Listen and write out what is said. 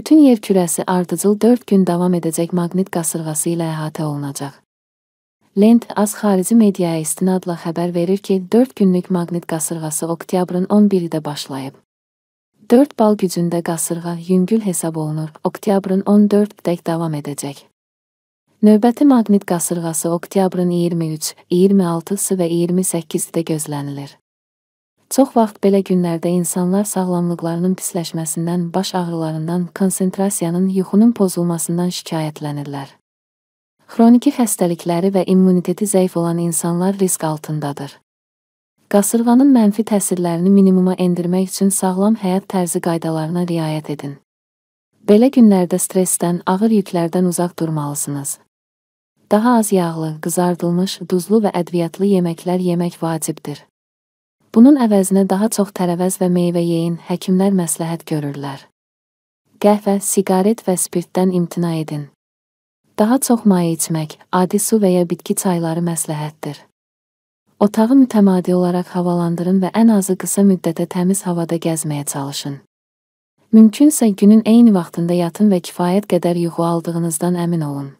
Bütün yer kürəsi ardıcıl 4 gün davam edəcək maqnit qasırğası ilə əhatə olunacaq. Lent az xarici mediaya istinadla xəbər verir ki, 4 günlük maqnit qasırğası oktyabrın 11-də başlayıb. 4 bal gücündə qasırğa yüngül hesab olunur, oktyabrın 14-dək davam edəcək. Növbəti maqnit qasırğası oktyabrın 23, 26-sı və 28-də gözlənilir. Çox vaxt belə günlərdə insanlar sağlamlıqlarının pisləşməsindən, baş ağrılarından, konsentrasiyanın, yuxunun pozulmasından şikayətlənirlər. Xroniki xəstəlikləri və immuniteti zəif olan insanlar risk altındadır. Qasırğanın mənfi təsirlərini minimuma endirmək üçün sağlam həyat tərzi qaydalarına riayət edin. Belə günlərdə stressdən, ağır yüklərdən uzaq durmalısınız. Daha az yağlı, qızardılmış, duzlu və ədviyyatlı yeməklər yemək vacibdir. Bunun əvəzinə daha çox tərəvəz və meyvə yeyin, həkimlər məsləhət görürlər. Qəhvə, siqaret və spirtdən imtina edin. Daha çox maye içmək, adi su və ya bitki çayları məsləhətdir. Otağı mütəmadi olaraq havalandırın və ən azı qısa müddətə təmiz havada gəzməyə çalışın. Mümkünsə günün eyni vaxtında yatın və kifayət qədər yuxu aldığınızdan əmin olun.